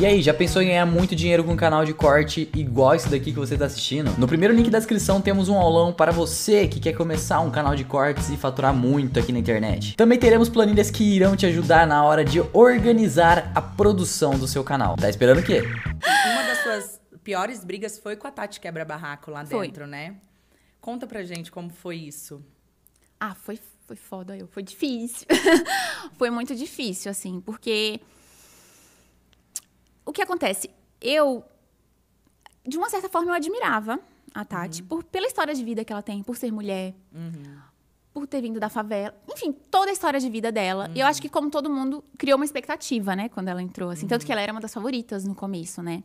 E aí, já pensou em ganhar muito dinheiro com um canal de corte igual esse daqui que você está assistindo? No primeiro link da descrição temos um aulão para você que quer começar um canal de cortes e faturar muito aqui na internet. Também teremos planilhas que irão te ajudar na hora de organizar a produção do seu canal. Tá esperando o quê? Uma das suas piores brigas foi com a Tati Quebra-Barraco lá foi. dentro, né? Conta pra gente como foi isso. Ah, foi, foi foda eu. Foi difícil. foi muito difícil, assim, porque o que acontece? Eu, de uma certa forma, eu admirava a Tati uhum. por, pela história de vida que ela tem, por ser mulher, uhum. por ter vindo da favela. Enfim, toda a história de vida dela. Uhum. E eu acho uhum. que, como todo mundo, criou uma expectativa, né? Quando ela entrou, assim. Tanto que ela uhum. era uma das favoritas no começo, né?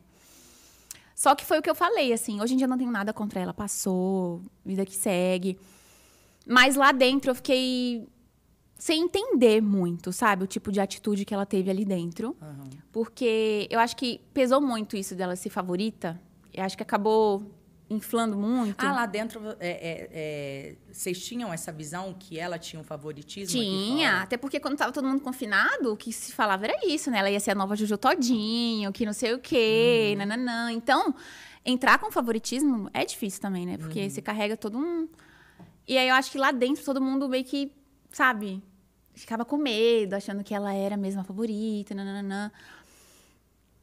Só que foi o que eu falei, assim. Hoje em dia eu não tenho nada contra ela. Passou, vida que segue. Mas lá dentro eu fiquei sem entender muito, sabe? O tipo de atitude que ela teve ali dentro. Uhum. Porque eu acho que pesou muito isso dela ser favorita. e acho que acabou inflando muito. Ah, lá dentro, é, é, é, vocês tinham essa visão que ela tinha um favoritismo? Tinha, até porque quando estava todo mundo confinado, o que se falava era isso, né? Ela ia ser a nova Juju Todinho, que não sei o quê, hum. nananã. Então, entrar com favoritismo é difícil também, né? Porque hum. você carrega todo um... E aí, eu acho que lá dentro, todo mundo meio que, sabe... Ficava com medo, achando que ela era mesmo a mesma favorita, nananã.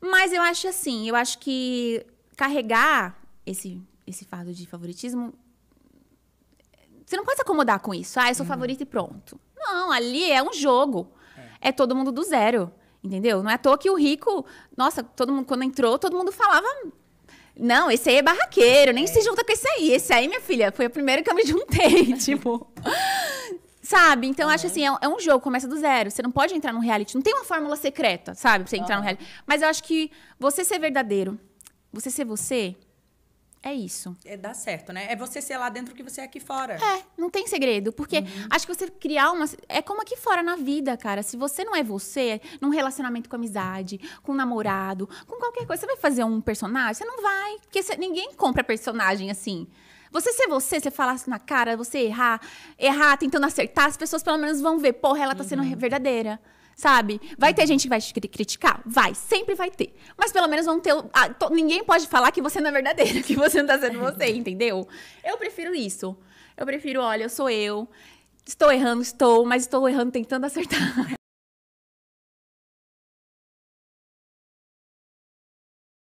Mas eu acho assim, eu acho que carregar esse, esse fardo de favoritismo. Você não pode se acomodar com isso. Ah, eu sou uhum. favorita e pronto. Não, ali é um jogo. É. é todo mundo do zero. Entendeu? Não é à toa que o rico. Nossa, todo mundo, quando entrou, todo mundo falava. Não, esse aí é barraqueiro, nem é. se junta com esse aí. Esse aí, minha filha, foi o primeiro que eu me juntei. tipo. Sabe? Então, uhum. acho assim, é, é, um jogo, começa do zero. Você não pode entrar num reality. Não tem uma fórmula secreta, sabe? Pra você entrar uhum. no reality. Mas eu acho que você ser verdadeiro, você ser você, é isso. É dar certo, né? É você ser lá dentro que você é aqui fora. É, não tem segredo. Porque uhum. acho que você criar uma. É como aqui fora na vida, cara. Se você não é você, num relacionamento com amizade, com um namorado, com qualquer coisa, você vai fazer um personagem? Você não vai. Porque você... ninguém compra personagem assim. Você ser você, você falar na cara, você errar, errar tentando acertar, as pessoas pelo menos vão ver, porra, ela tá uhum. sendo verdadeira. Sabe? Vai ter uhum. gente que vai te criticar? Vai, sempre vai ter. Mas pelo menos vão ter. Ah, to, ninguém pode falar que você não é verdadeira, que você não tá sendo você, entendeu? Eu prefiro isso. Eu prefiro, olha, eu sou eu. Estou errando, estou, mas estou errando tentando acertar.